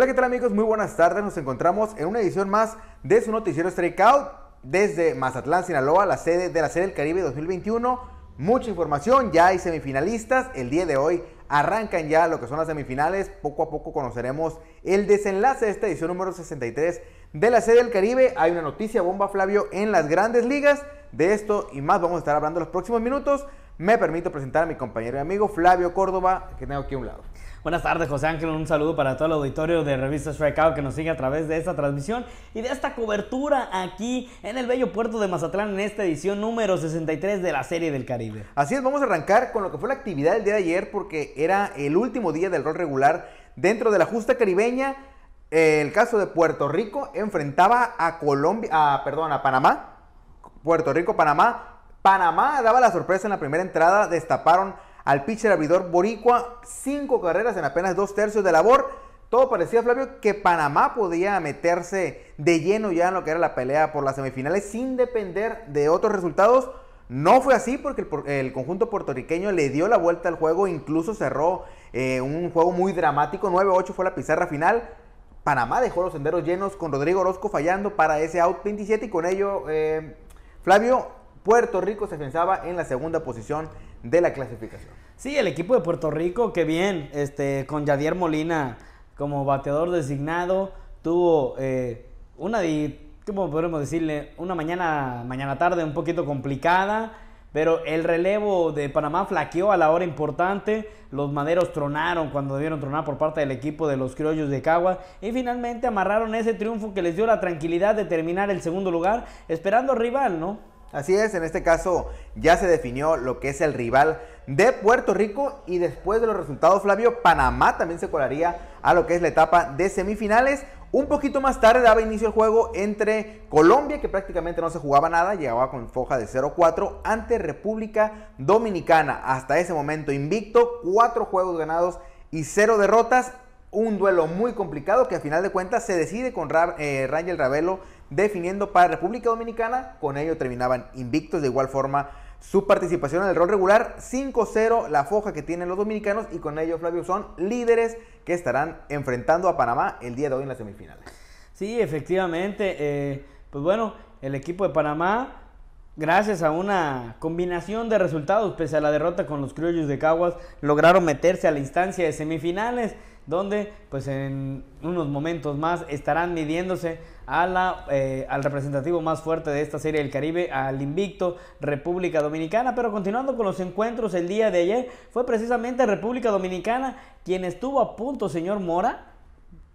Hola, ¿qué tal amigos? Muy buenas tardes. Nos encontramos en una edición más de su noticiero Strike Out desde Mazatlán, Sinaloa, la sede de la sede del Caribe 2021. Mucha información, ya hay semifinalistas. El día de hoy arrancan ya lo que son las semifinales. Poco a poco conoceremos el desenlace de esta edición número 63 de la sede del Caribe. Hay una noticia bomba, Flavio, en las grandes ligas. De esto y más vamos a estar hablando en los próximos minutos. Me permito presentar a mi compañero y amigo Flavio Córdoba, que tengo aquí a un lado. Buenas tardes, José Ángel. Un saludo para todo el auditorio de Revista Strikeout que nos sigue a través de esta transmisión y de esta cobertura aquí en el bello puerto de Mazatlán en esta edición número 63 de la Serie del Caribe. Así es, vamos a arrancar con lo que fue la actividad del día de ayer porque era el último día del rol regular dentro de la justa caribeña. Eh, el caso de Puerto Rico enfrentaba a Colombia, perdón, a Panamá. Puerto Rico, Panamá. Panamá daba la sorpresa en la primera entrada, destaparon al pitcher abridor boricua, cinco carreras en apenas dos tercios de labor. Todo parecía, Flavio, que Panamá podía meterse de lleno ya en lo que era la pelea por las semifinales sin depender de otros resultados. No fue así porque el, conjunto puertorriqueño le dio la vuelta al juego, incluso cerró eh, un juego muy dramático, 9-8 fue la pizarra final. Panamá dejó los senderos llenos con Rodrigo Orozco fallando para ese out 27 y con ello, eh, Flavio, Puerto Rico se pensaba en la segunda posición de la clasificación. Sí, el equipo de Puerto Rico, qué bien, este, con Yadier Molina como bateador designado, tuvo eh, una, ¿cómo podemos decirle? Una mañana, mañana tarde un poquito complicada, pero el relevo de Panamá flaqueó a la hora importante, los maderos tronaron cuando debieron tronar por parte del equipo de los criollos de Cagua y finalmente amarraron ese triunfo que les dio la tranquilidad de terminar el segundo lugar, esperando rival, ¿no? Así es, en este caso ya se definió lo que es el rival de Puerto Rico y después de los resultados, Flavio, Panamá también se colaría a lo que es la etapa de semifinales. Un poquito más tarde daba inicio el juego entre Colombia, que prácticamente no se jugaba nada, llegaba con foja de 0-4, ante República Dominicana. Hasta ese momento invicto, cuatro juegos ganados y cero derrotas. Un duelo muy complicado que a final de cuentas se decide con eh, Rangel Ravelo definiendo para República Dominicana. Con ello terminaban invictos de igual forma su participación en el rol regular. 5-0 la foja que tienen los dominicanos y con ello Flavio son líderes que estarán enfrentando a Panamá el día de hoy en las semifinales. Sí, efectivamente. Eh, pues bueno, el equipo de Panamá gracias a una combinación de resultados, pese a la derrota con los criollos de Caguas, lograron meterse a la instancia de semifinales donde pues en unos momentos más estarán midiéndose eh, al representativo más fuerte de esta serie del Caribe, al invicto República Dominicana. Pero continuando con los encuentros el día de ayer, fue precisamente República Dominicana quien estuvo a punto, señor Mora.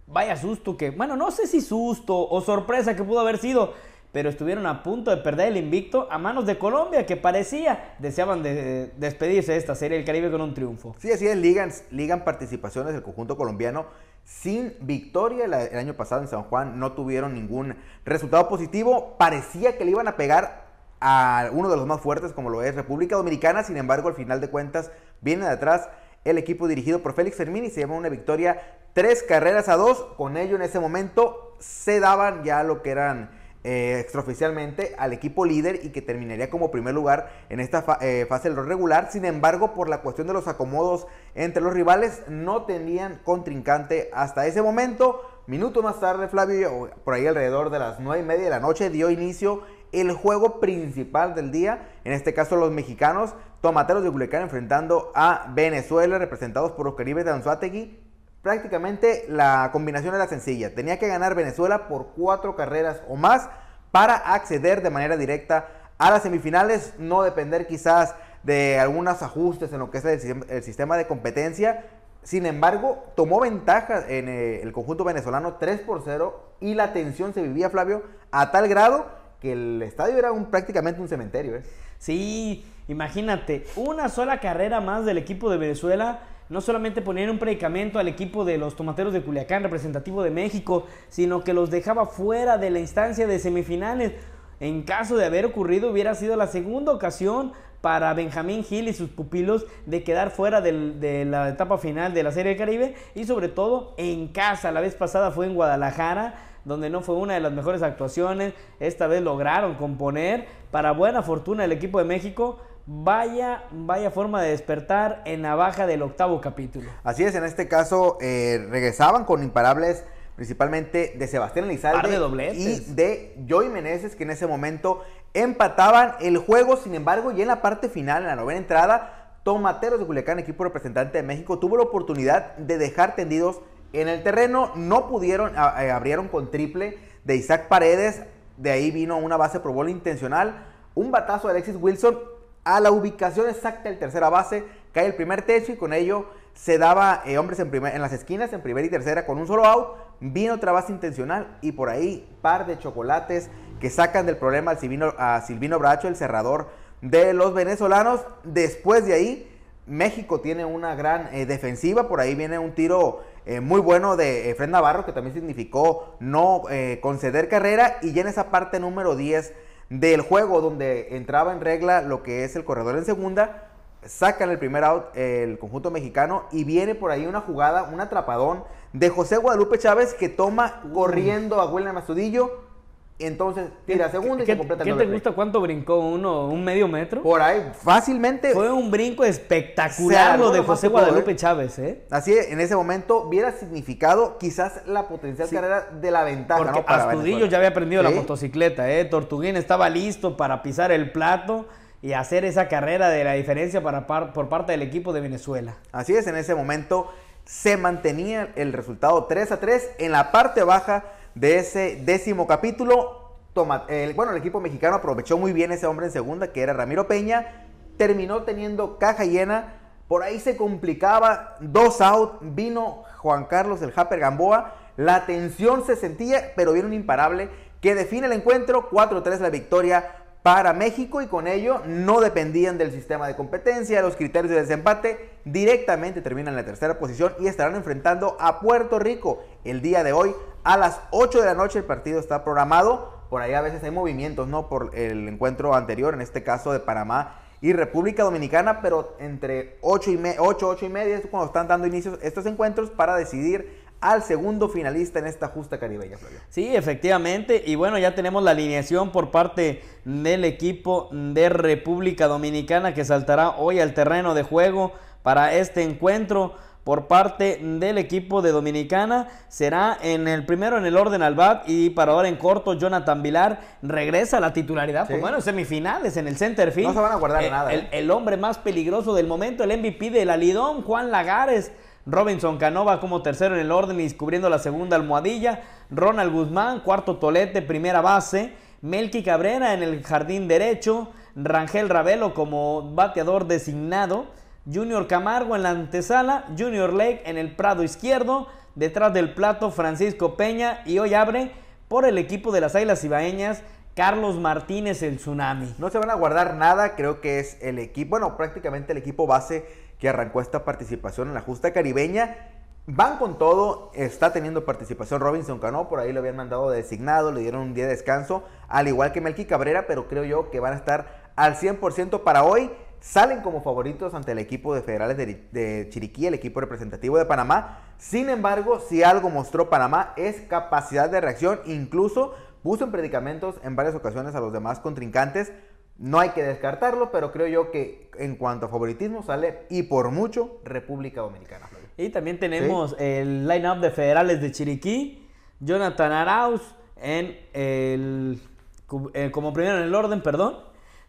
Vaya susto que, bueno, no sé si susto o sorpresa que pudo haber sido pero estuvieron a punto de perder el invicto a manos de Colombia, que parecía deseaban despedirse de esta Serie del Caribe con un triunfo. Sí, así es, ligan, participaciones del conjunto colombiano sin victoria el año pasado en San Juan, no tuvieron ningún resultado positivo, parecía que le iban a pegar a uno de los más fuertes como lo es República Dominicana, sin embargo al final de cuentas viene de atrás el equipo dirigido por Félix y se llama una victoria tres carreras a dos, con ello en ese momento se daban ya lo que eran eh, extraoficialmente al equipo líder y que terminaría como primer lugar en esta eh, fase regular. Sin embargo, por la cuestión de los acomodos entre los rivales, no tenían contrincante hasta ese momento. minuto más tarde, Flavio, por ahí alrededor de las nueve y media de la noche, dio inicio el juego principal del día, en este caso los mexicanos, Tomateros de Culiacán enfrentando a Venezuela, representados por los Caribes de Anzuategui, prácticamente la combinación era sencilla. Tenía que ganar Venezuela por cuatro carreras o más para acceder de manera directa a las semifinales, no depender quizás de algunos ajustes en lo que es el, sistema de competencia. Sin embargo, tomó ventaja en eh, el conjunto venezolano 3 por 0 y la tensión se vivía, Flavio, a tal grado que el estadio era un, prácticamente un cementerio. ¿eh? Sí, imagínate, una sola carrera más del equipo de Venezuela no solamente ponían un predicamento al equipo de los tomateros de Culiacán, representativo de México, sino que los dejaba fuera de la instancia de semifinales. En caso de haber ocurrido, hubiera sido la segunda ocasión para Benjamín Gil y sus pupilos de quedar fuera de la etapa final de la Serie del Caribe y sobre todo en casa. La vez pasada fue en Guadalajara, donde no fue una de las mejores actuaciones. Esta vez lograron componer. Para buena fortuna el equipo de México, Vaya, vaya forma de despertar en la baja del octavo capítulo. Así es, en este caso eh, regresaban con imparables principalmente de Sebastián Elizalde y de Joey Meneses, que en ese momento empataban el juego, sin embargo, y en la parte final, en la novena entrada, Tomateros de Culiacán, equipo representante de México, tuvo la oportunidad de dejar tendidos en el terreno, no pudieron, eh, abrieron con triple de Isaac Paredes, de ahí vino una base por bola intencional, un batazo de Alexis Wilson a la ubicación exacta del tercera base, cae el primer techo y con ello se daba eh, hombres en, las esquinas, en primera y tercera, con un solo out, vino otra base intencional y por ahí par de chocolates que sacan del problema al Silvino, a Silvino Bracho, el cerrador de los venezolanos. Después de ahí, México tiene una gran eh, defensiva, por ahí viene un tiro eh, muy bueno de Fred Navarro, que también significó no conceder carrera, y ya en esa parte número 10 del juego donde entraba en regla lo que es el corredor en segunda, sacan el primer out el conjunto mexicano y viene por ahí una jugada, un atrapadón de José Guadalupe Chávez que toma corriendo a William Mazudillo entonces tira segunda y se completa ¿Qué te gusta? ¿Cuánto brincó uno? ¿Un medio metro? Por ahí, fácilmente. Fue un brinco espectacular lo de José Guadalupe Chávez, ¿eh? Así en ese momento hubiera significado quizás la potencial carrera de la ventaja, Porque ¿no? ya había aprendido la motocicleta, ¿eh? Tortuguín estaba listo para pisar el plato y hacer esa carrera de la diferencia para por parte del equipo de Venezuela. Así es, en ese momento se mantenía el resultado 3 a 3 en la parte baja de ese décimo capítulo. el, bueno, el equipo mexicano aprovechó muy bien ese hombre en segunda, que era Ramiro Peña. Terminó teniendo caja llena. Por ahí se complicaba, dos out, vino Juan Carlos el Happer Gamboa. La tensión se sentía, pero viene un imparable que define el encuentro. 4-3 la victoria para México y con ello no dependían del sistema de competencia, los criterios de desempate, directamente terminan en la tercera posición y estarán enfrentando a Puerto Rico el día de hoy a las 8 de la noche el partido está programado. Por ahí a veces hay movimientos, ¿no? Por el encuentro anterior, en este caso de Panamá y República Dominicana, pero entre 8 y, me 8, y media es cuando están dando inicio estos encuentros para decidir al segundo finalista en esta justa caribeña, Flavio. Sí, efectivamente. Y bueno, ya tenemos la alineación por parte del equipo de República Dominicana que saltará hoy al terreno de juego para este encuentro por parte del equipo de Dominicana. Será en el primero en el orden al bat y para ahora en corto Jonathan Vilar regresa a la titularidad. Pues bueno, semifinales en el center field. No se van a guardar eh, nada. ¿eh? El, hombre más peligroso del momento, el MVP de la lidón Juan Lagares. Robinson Canova como tercero en el orden y descubriendo la segunda almohadilla. Ronald Guzmán, cuarto tolete, primera base. Melky Cabrera en el jardín derecho. Rangel Ravelo como bateador designado. Junior Camargo en la antesala, Junior Lake en el Prado izquierdo, detrás del plato Francisco Peña y hoy abre por el equipo de las Águilas Ibaeñas Carlos Martínez el Tsunami. No se van a guardar nada, creo que es el equipo, bueno, prácticamente el equipo base que arrancó esta participación en la justa caribeña. Van con todo, está teniendo participación Robinson Cano, por ahí lo habían mandado designado, le dieron un día de descanso, al igual que Melqui Cabrera, pero creo yo que van a estar al 100% para hoy salen como favoritos ante el equipo de Federales de, Chiriquí, el equipo representativo de Panamá. Sin embargo, si algo mostró Panamá es capacidad de reacción, incluso puso en predicamentos en varias ocasiones a los demás contrincantes. No hay que descartarlo, pero creo yo que en cuanto a favoritismo sale y por mucho República Dominicana. Y también tenemos el line-up de Federales de Chiriquí, Jonathan Arauz en el, eh, como primero en el orden, perdón,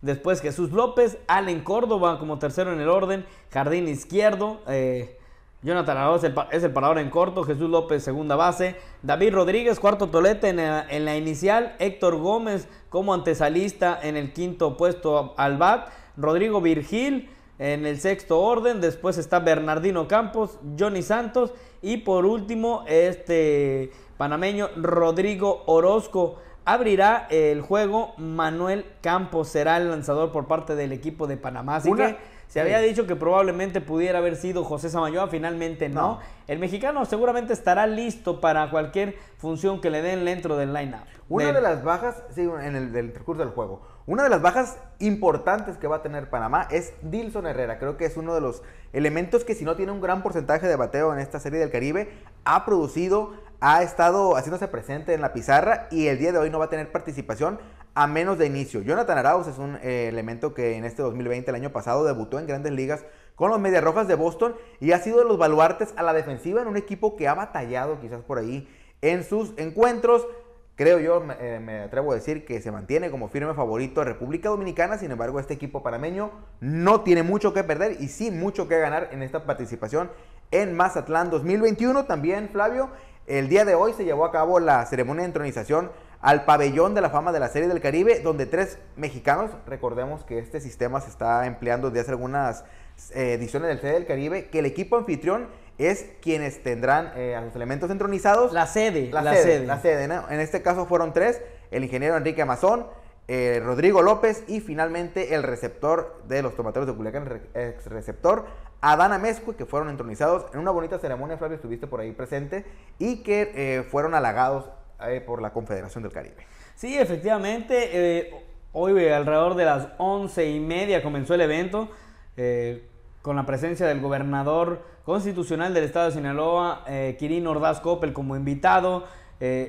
Después Jesús López, Allen Córdoba como tercero en el orden, Jardín Izquierdo, eh, Jonathan Arroz es, el, parador en corto, Jesús López segunda base, David Rodríguez cuarto tolete en la, en la inicial, Héctor Gómez como antesalista en el quinto puesto al bat, Rodrigo Virgil en el sexto orden, después está Bernardino Campos, Johnny Santos y por último este panameño Rodrigo Orozco abrirá el juego Manuel Campos, será el lanzador por parte del equipo de Panamá. Así que se había dicho que probablemente pudiera haber sido José Samayoa, finalmente no. El mexicano seguramente estará listo para cualquier función que le den dentro del lineup. Una de... las bajas, sí, en el del del juego, una de las bajas importantes que va a tener Panamá es Dilson Herrera. Creo que es uno de los elementos que si no tiene un gran porcentaje de bateo en esta serie del Caribe, ha producido ha estado haciéndose presente en la pizarra y el día de hoy no va a tener participación a menos de inicio. Jonathan Arauz es un eh, elemento que en este 2020, el año pasado, debutó en grandes ligas con los Medias Rojas de Boston y ha sido de los baluartes a la defensiva en un equipo que ha batallado quizás por ahí en sus encuentros. Creo yo, me, eh, atrevo a decir que se mantiene como firme favorito a República Dominicana, sin embargo este equipo panameño no tiene mucho que perder y sí mucho que ganar en esta participación en Mazatlán 2021. También, Flavio, el día de hoy se llevó a cabo la ceremonia de entronización al pabellón de la fama de la Serie del Caribe, donde tres mexicanos, recordemos que este sistema se está empleando desde hace algunas eh, ediciones del sede del Caribe, que el equipo anfitrión es quienes tendrán eh, a los elementos entronizados. La sede. La, sede, La sede, En este caso fueron tres, el ingeniero Enrique Amazón, eh, Rodrigo López y finalmente el receptor de los tomateros de Culiacán, ex receptor Adán mezco, que fueron entronizados en una bonita ceremonia, Flavio, estuviste por ahí presente, y que eh, fueron halagados eh, por la Confederación del Caribe. Sí, efectivamente, eh, hoy alrededor de las once y media comenzó el evento, con la presencia del gobernador constitucional del estado de Sinaloa, Quirino Ordaz Coppel, como invitado.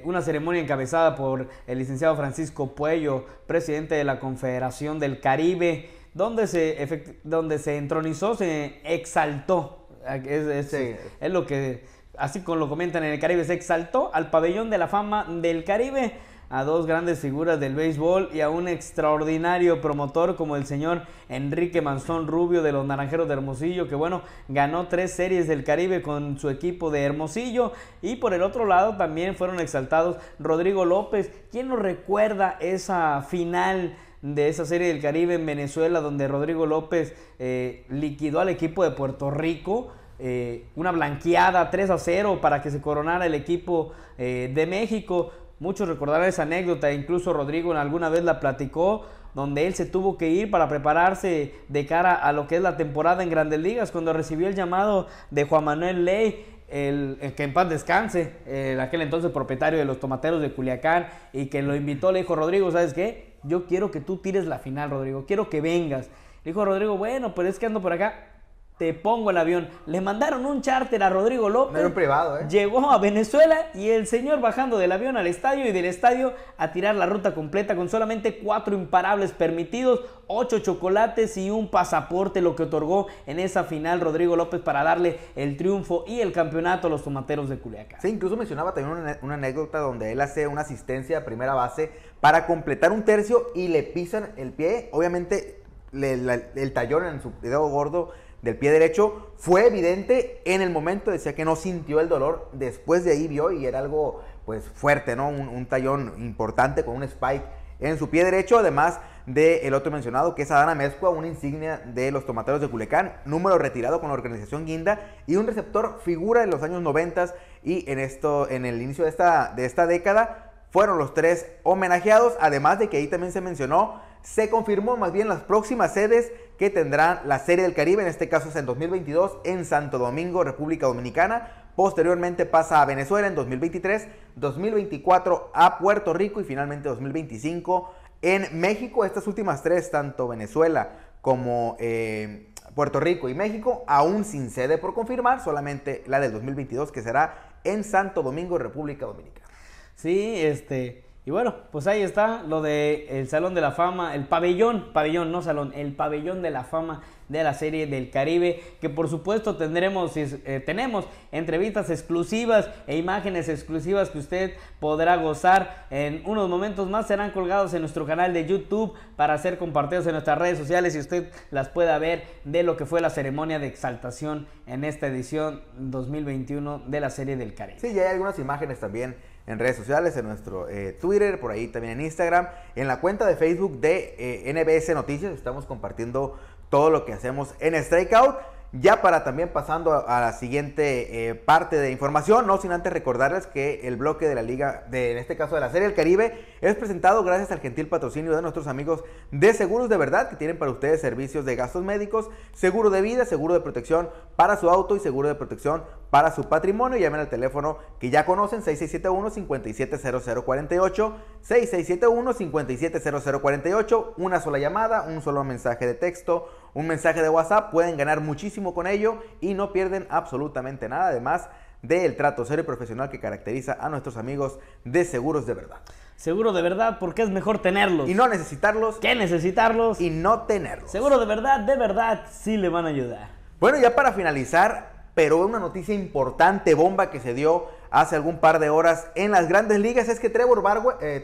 una ceremonia encabezada por el licenciado Francisco Puello, presidente de la Confederación del Caribe donde se, donde se entronizó, se exaltó. Ah, es, lo que, así como lo comentan en el Caribe, se exaltó al pabellón de la fama del Caribe a dos grandes figuras del béisbol y a un extraordinario promotor como el señor Enrique Manzón Rubio de los Naranjeros de Hermosillo, que bueno, ganó tres series del Caribe con su equipo de Hermosillo. Y por el otro lado también fueron exaltados Rodrigo López, ¿quién nos recuerda esa final de esa serie del Caribe en Venezuela, donde Rodrigo López eh, liquidó al equipo de Puerto Rico. Eh, una blanqueada 3 a 0 para que se coronara el equipo eh, de México. Muchos recordarán esa anécdota, incluso Rodrigo alguna vez la platicó, donde él se tuvo que ir para prepararse de cara a lo que es la temporada en Grandes Ligas, cuando recibió el llamado de Juan Manuel Ley, el, que en paz descanse, aquel entonces propietario de los tomateros de Culiacán, y que lo invitó, le dijo, Rodrigo, ¿sabes qué? yo quiero que tú tires la final, Rodrigo, quiero que vengas. Le dijo Rodrigo, bueno, pero es que ando por acá te pongo el avión. Le mandaron un charter a Rodrigo López. No privado, ¿eh? Llegó a Venezuela y el señor bajando del avión al estadio y del estadio a tirar la ruta completa con solamente cuatro imparables permitidos, ocho chocolates y un pasaporte, lo que otorgó en esa final Rodrigo López para darle el triunfo y el campeonato a los tomateros de Culiacán. Sí, incluso mencionaba también una, anécdota donde él hace una asistencia a primera base para completar un tercio y le pisan el pie. Obviamente, el tallón en su dedo gordo del pie derecho fue evidente en el momento, decía que no sintió el dolor, después de ahí vio y era algo pues fuerte, ¿no? Un, tallón importante con un spike en su pie derecho, además del el otro mencionado que es Adana Mezcua, una insignia de los tomateros de Culecán, número retirado con la organización Guinda y un receptor figura en los años 90 y en, esto, en el inicio de esta, de esta década fueron los tres homenajeados, además de que ahí también se mencionó se confirmó más bien las próximas sedes que tendrá la Serie del Caribe, en este caso es en 2022 en Santo Domingo, República Dominicana. Posteriormente pasa a Venezuela en 2023, 2024 a Puerto Rico y finalmente 2025 en México. Estas últimas tres, tanto Venezuela como eh, Puerto Rico y México, aún sin sede por confirmar, solamente la del 2022 que será en Santo Domingo, República Dominicana. Sí, este, y bueno, pues ahí está lo del el Salón de la Fama, el pabellón, pabellón, no salón, el pabellón de la fama de la serie del Caribe, que por supuesto tendremos, eh, tenemos entrevistas exclusivas e imágenes exclusivas que usted podrá gozar en unos momentos más, serán colgados en nuestro canal de YouTube para ser compartidos en nuestras redes sociales y usted las pueda ver de lo que fue la ceremonia de exaltación en esta edición 2021 de la serie del Caribe. Sí, ya hay algunas imágenes también en redes sociales, en nuestro eh, Twitter, por ahí también en Instagram, en la cuenta de Facebook de eh, NBS Noticias. Estamos compartiendo todo lo que hacemos en Strikeout. Ya para también pasando a, la siguiente eh, parte de información, no sin antes recordarles que el bloque de la liga, de, en este caso de la Serie del Caribe, es presentado gracias al gentil patrocinio de nuestros amigos de Seguros de Verdad, que tienen para ustedes servicios de gastos médicos, seguro de vida, seguro de protección para su auto y seguro de protección para su patrimonio. Llamen al teléfono que ya conocen, 6671-570048, 6671-570048, una sola llamada, un solo mensaje de texto un mensaje de WhatsApp, pueden ganar muchísimo con ello y no pierden absolutamente nada, además del trato serio y profesional que caracteriza a nuestros amigos de Seguros de Verdad. Seguro de verdad, porque es mejor tenerlos. Y no necesitarlos. Que necesitarlos. Y no tenerlos. Seguro de verdad, de verdad, sí le van a ayudar. Bueno, ya para finalizar, pero una noticia importante, bomba que se dio hace algún par de horas en las grandes ligas, es que Trevor Bauer, eh,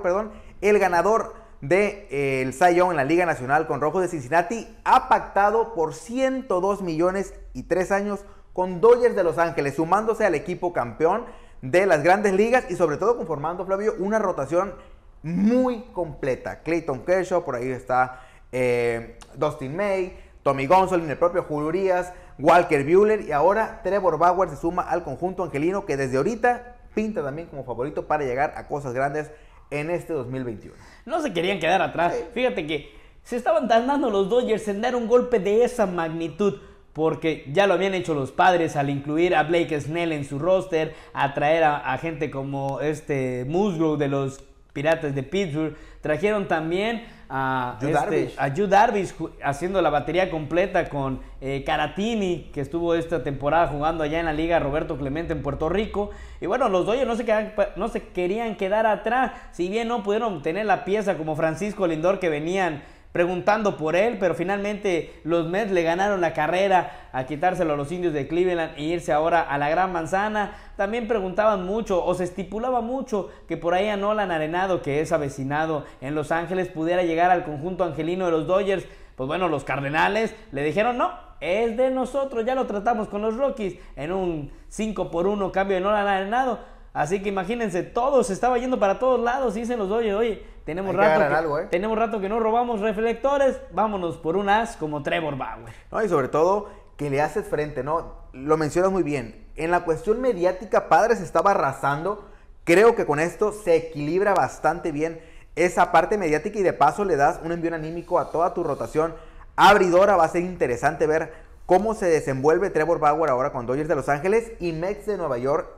perdón, el ganador de, eh, el Cy en la Liga Nacional con Rojos de Cincinnati, ha pactado por 102 millones y 3 años con Dodgers de Los Ángeles, sumándose al equipo campeón de las grandes ligas y sobre todo conformando, Flavio, una rotación muy completa. Clayton Kershaw, por ahí está eh, Dustin May, Tommy Gonsolin, el propio Julio Urias, Walker Bueller y ahora Trevor Bauer se suma al conjunto angelino que desde ahorita pinta también como favorito para llegar a cosas grandes en este 2021. No se querían quedar atrás. Fíjate que se estaban tardando los Dodgers en dar un golpe de esa magnitud. Porque ya lo habían hecho los padres al incluir a Blake Snell en su roster, a traer a gente como este Musgrove de los Pirates de Pittsburgh. Trajeron también a Yu este, haciendo la batería completa con Caratini, eh, que estuvo esta temporada jugando allá en la Liga Roberto Clemente en Puerto Rico. Y bueno, los doyos no se, quedan, no se querían quedar atrás, si bien no pudieron tener la pieza como Francisco Lindor que venían preguntando por él, pero finalmente los Mets le ganaron la carrera a quitárselo a los indios de Cleveland e irse ahora a la Gran Manzana. También preguntaban mucho o se estipulaba mucho que por ahí a Nolan Arenado, que es avecinado en Los Ángeles, pudiera llegar al conjunto angelino de los Dodgers. Pues bueno, los Cardenales le dijeron no, es de nosotros, ya lo tratamos con los Rockies en un 5 por 1 cambio de Nolan Arenado. Así que imagínense, todo se estaba yendo para todos lados, dicen los Dodgers, oye, tenemos, rato que, ¿eh? tenemos rato que no robamos reflectores, vámonos por un as como Trevor Bauer. y sobre todo que le haces frente, ¿no? Lo mencionas muy bien. En la cuestión mediática, Padres estaba arrasando. Creo que con esto se equilibra bastante bien esa parte mediática y de paso le das un envío anímico a toda tu rotación abridora. Va a ser interesante ver cómo se desenvuelve Trevor Bauer ahora con Dodgers de Los Ángeles y Mets de Nueva York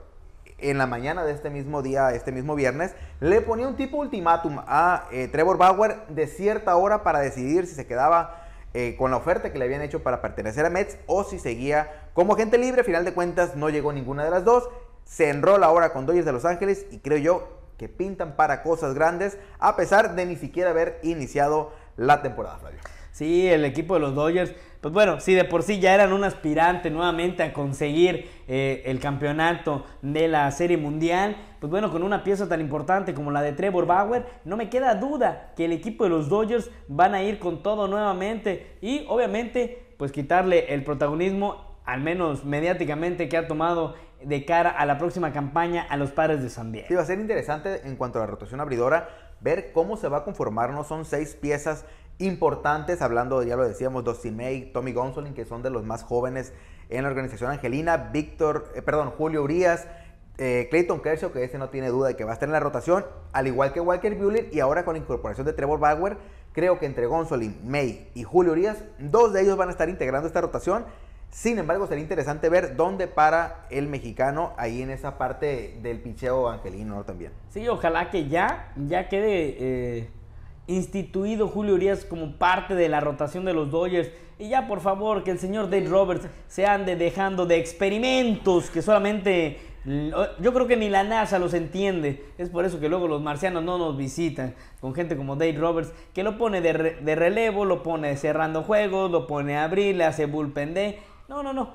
en la mañana de este mismo día, este mismo viernes, le ponía un tipo ultimátum a eh, Trevor Bauer de cierta hora para decidir si se quedaba eh, con la oferta que le habían hecho para pertenecer a Mets o si seguía como agente libre. A final de cuentas no llegó ninguna de las dos. Se enrola ahora con Dodgers de Los Ángeles y creo yo que pintan para cosas grandes a pesar de ni siquiera haber iniciado la temporada, Flavio. Sí, el equipo de los Dodgers. Pues bueno, si de por sí ya eran un aspirante nuevamente a conseguir eh, el campeonato de la Serie Mundial, pues bueno, con una pieza tan importante como la de Trevor Bauer, no me queda duda que el equipo de los Dodgers van a ir con todo nuevamente y obviamente pues quitarle el protagonismo, al menos mediáticamente, que ha tomado de cara a la próxima campaña a los padres de San Diego. Sí, va a ser interesante en cuanto a la rotación abridora, ver cómo se va a conformar. No son seis piezas importantes, hablando, ya lo decíamos, May... Tommy Gonsolin, que son de los más jóvenes en la organización angelina, Víctor, eh, perdón, Julio Urias, eh, Clayton Kershaw, que ese no tiene duda de que va a estar en la rotación, al igual que Walker Buehler, y ahora con la incorporación de Trevor Bauer, creo que entre Gonsolin, May y Julio Urias, dos de ellos van a estar integrando esta rotación sin embargo, sería interesante ver dónde para el mexicano ahí en esa parte del picheo angelino también. Sí, ojalá que ya, ya quede eh, instituido Julio Urias como parte de la rotación de los Dodgers. Y ya, por favor, que el señor Dave Roberts se ande dejando de experimentos que solamente yo creo que ni la NASA los entiende. Es por eso que luego los marcianos no nos visitan. Con gente como Dave Roberts, que lo pone de, de relevo, lo pone cerrando juegos, lo pone a abrir, le hace bullpen de. No, no, no.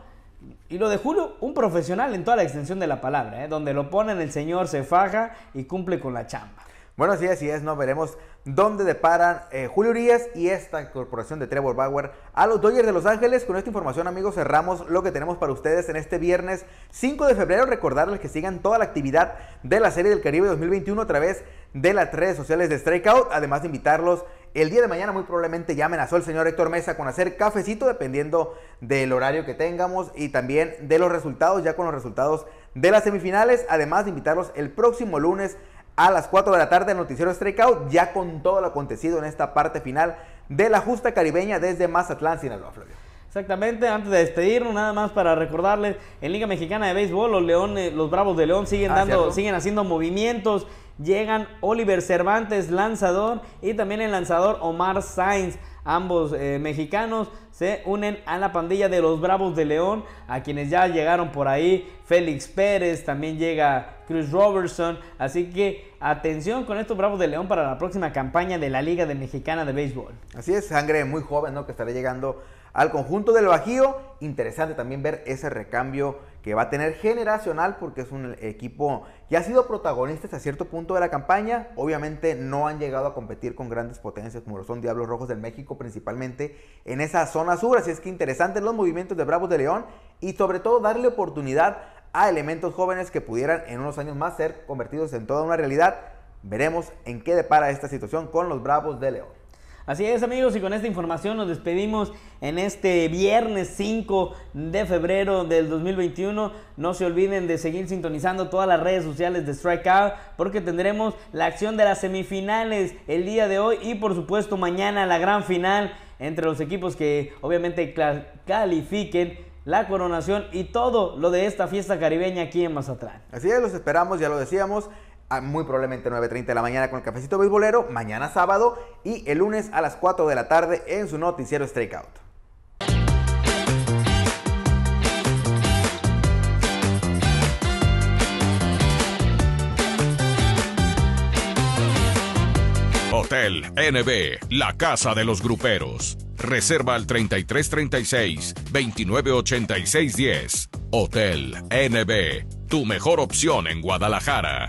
Y lo de Julio, un profesional en toda la extensión de la palabra, ¿eh? donde lo ponen el señor se faja y cumple con la chamba. Bueno, sí, así es, ¿no? Veremos dónde deparan eh, Julio Urias y esta corporación de Trevor Bauer a los Dodgers de Los Ángeles. Con esta información, amigos, cerramos lo que tenemos para ustedes en este viernes 5 de febrero. Recordarles que sigan toda la actividad de la Serie del Caribe 2021 a través de las redes sociales de Strikeout, además de invitarlos a el día de mañana muy probablemente ya amenazó el señor Héctor Mesa con hacer cafecito dependiendo del horario que tengamos y también de los resultados, ya con los resultados de las semifinales. Además de invitarlos el próximo lunes a las 4 de la tarde al Noticiero Strikeout, ya con todo lo acontecido en esta parte final de la justa caribeña desde Mazatlán, Sinaloa, Flavio. Exactamente, antes de despedirnos, nada más para recordarles, en Liga Mexicana de Béisbol, los Leones, los Bravos de León siguen ah, dando, siguen haciendo movimientos, llegan Oliver Cervantes, lanzador, y también el lanzador Omar Sainz. Ambos eh, mexicanos se unen a la pandilla de los Bravos de León, a quienes ya llegaron por ahí. Félix Pérez, también llega Chris Robertson. Así que atención con estos Bravos de León para la próxima campaña de la Liga de Mexicana de Béisbol. Así es, sangre muy joven, ¿no? Que estará llegando al conjunto del Bajío. Interesante también ver ese recambio que va a tener generacional porque es un equipo que ha sido protagonista hasta cierto punto de la campaña. Obviamente no han llegado a competir con grandes potencias como lo son Diablos Rojos del México principalmente en esa zona sur. Así es que interesantes los movimientos de Bravos de León y sobre todo darle oportunidad a elementos jóvenes que pudieran en unos años más ser convertidos en toda una realidad. Veremos en qué depara esta situación con los Bravos de León. Así es amigos y con esta información nos despedimos en este viernes 5 de febrero del 2021. No se olviden de seguir sintonizando todas las redes sociales de Strikeout porque tendremos la acción de las semifinales el día de hoy y por supuesto mañana la gran final entre los equipos que obviamente califiquen la coronación y todo lo de esta fiesta caribeña aquí en Mazatlán. Así es, los esperamos, ya lo decíamos muy probablemente 9.30 de la mañana con el cafecito beisbolero, mañana sábado y el lunes a las 4 de la tarde en su noticiero Strikeout. Hotel NB, la casa de los gruperos. Reserva al 3336-298610. Hotel NB, tu mejor opción en Guadalajara.